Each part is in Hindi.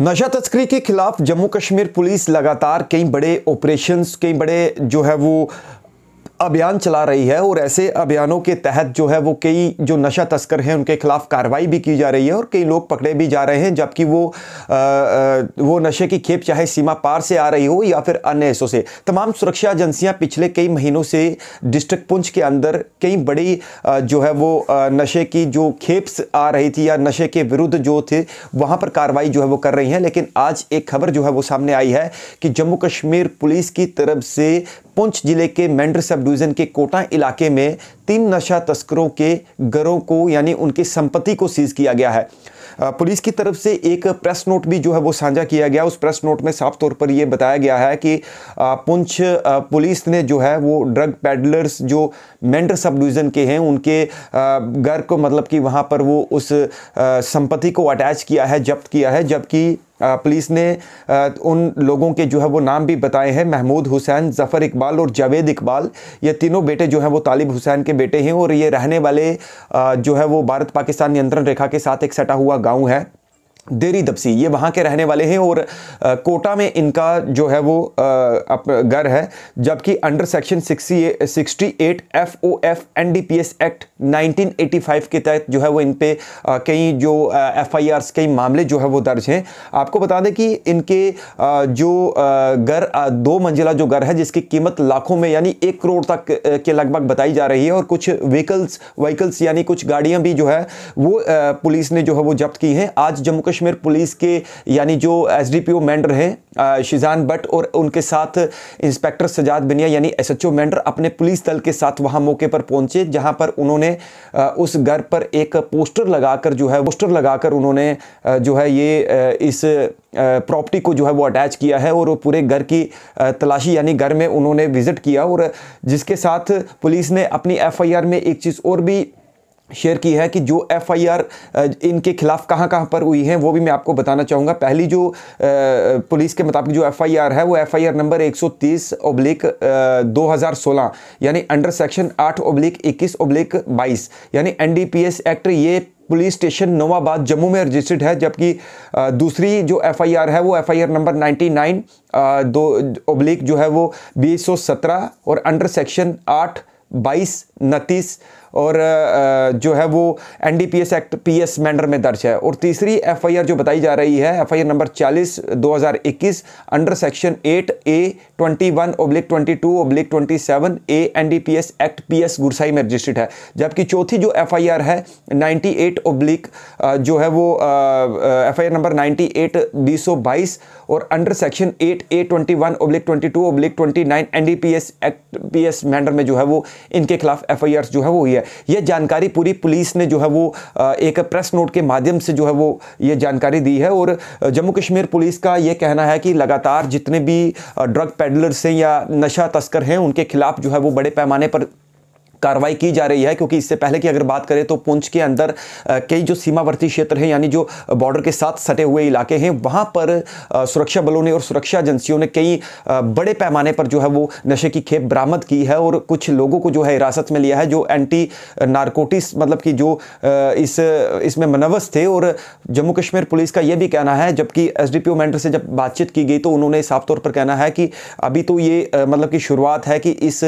नशा तस्करी के खिलाफ जम्मू कश्मीर पुलिस लगातार कई बड़े ऑपरेशंस कई बड़े जो है वो अभियान चला रही है और ऐसे अभियानों के तहत जो है वो कई जो नशा तस्कर हैं उनके खिलाफ कार्रवाई भी की जा रही है और कई लोग पकड़े भी जा रहे हैं जबकि वो आ, आ, वो नशे की खेप चाहे सीमा पार से आ रही हो या फिर अन्य हिस्सों से तमाम सुरक्षा एजेंसियां पिछले कई महीनों से डिस्ट्रिक्ट पुंछ के अंदर कई बड़ी जो है वो नशे की जो खेप्स आ रही थी या नशे के विरुद्ध जो थे वहाँ पर कार्रवाई जो है वो कर रही हैं लेकिन आज एक खबर जो है वो सामने आई है कि जम्मू कश्मीर पुलिस की तरफ से पुंछ जिले के मेंढर सब डिवीज़न के कोटा इलाके में तीन नशा तस्करों के घरों को यानी उनकी संपत्ति को सीज किया गया है पुलिस की तरफ से एक प्रेस नोट भी जो है वो साझा किया गया उस प्रेस नोट में साफ तौर पर ये बताया गया है कि पुंछ पुलिस ने जो है वो ड्रग पैडलर्स जो मेंडर सब डिवीज़न के हैं उनके घर को मतलब कि वहाँ पर वो उस संपत्ति को अटैच किया है जब्त किया है जबकि पुलिस ने उन लोगों के जो है वो नाम भी बताए हैं महमूद हुसैन जफ़र इकबाल और जावेद इकबाल ये तीनों बेटे जो हैं वो तालिब हुसैन के बेटे हैं और ये रहने वाले जो है वो भारत पाकिस्तान नियंत्रण रेखा के साथ एक सटा हुआ गाँव है देरी दपसी ये वहाँ के रहने वाले हैं और आ, कोटा में इनका जो है वो घर है जबकि under section sixty sixty eight F O F N D P S act nineteen eighty five के तहत जो है वो इन पर कई जो एफ आई आर कई मामले जो है वो दर्ज हैं आपको बता दें कि इनके आ, जो घर दो मंजिला जो घर है जिसकी कीमत लाखों में यानी एक करोड़ तक के लगभग बताई जा रही है और कुछ व्हीकल्स व्हीकल्स यानी कुछ गाड़ियाँ भी जो है वो आ, पुलिस ने जो है वो जब्त की हैं आज जम्मू कश्मीर पुलिस के यानी जो एस डी मैंडर रहे शिजान भट्ट और उनके साथ इंस्पेक्टर सजाद बनिया यानी एस एच अपने पुलिस दल के साथ वहाँ मौके पर पहुंचे जहाँ पर उन्होंने उस घर पर एक पोस्टर लगाकर जो है पोस्टर लगाकर उन्होंने जो है ये इस प्रॉपर्टी को जो है वो अटैच किया है और पूरे घर की तलाशी यानी घर में उन्होंने विज़िट किया और जिसके साथ पुलिस ने अपनी एफआईआर में एक चीज़ और भी शेयर की है कि जो एफआईआर इनके खिलाफ कहां कहां पर हुई है वो भी मैं आपको बताना चाहूँगा पहली जो पुलिस के मुताबिक जो एफआईआर है वो एफआईआर नंबर 130 ओब्लिक 2016 यानी अंडर सेक्शन 8 ओब्लिक 21 ओब्लिक 22 यानी एनडीपीएस एक्ट ये पुलिस स्टेशन नोवाबाद जम्मू में रजिस्टर्ड है जबकि दूसरी जो एफआईआर है वो एफआईआर नंबर 99 दो ओब्लिक जो है वो 2017 और अंडर सेक्शन 8 बाईस उनतीस और जो है वो N act P S Mendhar में दर्ज है और तीसरी एफ जो बताई जा रही है एफ नंबर चालीस दो under section eight A twenty one oblique twenty two oblique twenty seven A N D P S act P S Gursai में रजिस्टर्ड है जबकि चौथी जो एफ आई आर है नाइन्टी एट ओब्लिक जो है वो F I R number ninety eight बीस सौ बाईस और under section eight A twenty one oblique twenty two oblique twenty nine N D P S act P S Mendhar में जो है वो इनके खिलाफ एफ आई आर जो है वो हुई है गया यह जानकारी पूरी पुलिस ने जो है वो एक प्रेस नोट के माध्यम से जो है वो ये जानकारी दी है और जम्मू कश्मीर पुलिस का ये कहना है कि लगातार जितने भी ड्रग पेडलर्स हैं या नशा तस्कर हैं उनके खिलाफ जो है वो बड़े पैमाने पर कार्रवाई की जा रही है क्योंकि इससे पहले की अगर बात करें तो पुंछ के अंदर कई जो सीमावर्ती क्षेत्र हैं यानी जो बॉर्डर के साथ सटे हुए इलाके हैं वहाँ पर सुरक्षा बलों ने और सुरक्षा एजेंसियों ने कई बड़े पैमाने पर जो है वो नशे की खेप बरामद की है और कुछ लोगों को जो है हिरासत में लिया है जो एंटी नारकोटिस मतलब कि जो इस इसमें मनवस थे और जम्मू कश्मीर पुलिस का ये भी कहना है जबकि एस डी मेंटर से जब बातचीत की गई तो उन्होंने साफ तौर पर कहना है कि अभी तो ये मतलब की शुरुआत है कि इस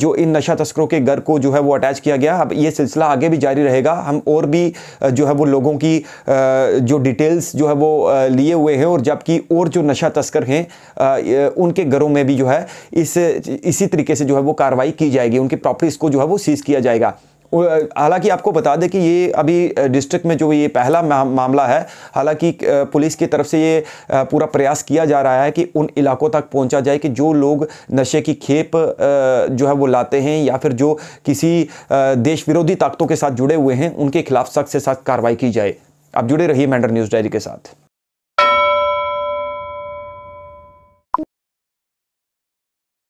जो इन नशा तस्करों के घर को जो है वो अटैच किया गया अब ये सिलसिला आगे भी जारी रहेगा हम और भी जो है वो लोगों की जो डिटेल्स जो है वो लिए हुए हैं और जबकि और जो नशा तस्कर हैं उनके घरों में भी जो है इस इसी तरीके से जो है वो कार्रवाई की जाएगी उनकी प्रॉपर्टीज़ को जो है वो सीज़ किया जाएगा हालांकि आपको बता दें कि ये अभी डिस्ट्रिक्ट में जो ये पहला मामला है हालांकि पुलिस की तरफ से ये पूरा प्रयास किया जा रहा है कि उन इलाकों तक पहुंचा जाए कि जो लोग नशे की खेप जो है वो लाते हैं या फिर जो किसी देश विरोधी ताकतों के साथ जुड़े हुए हैं उनके खिलाफ सख्त से सख्त कार्रवाई की जाए आप जुड़े रहिए मैंडर न्यूज़ डायरी के साथ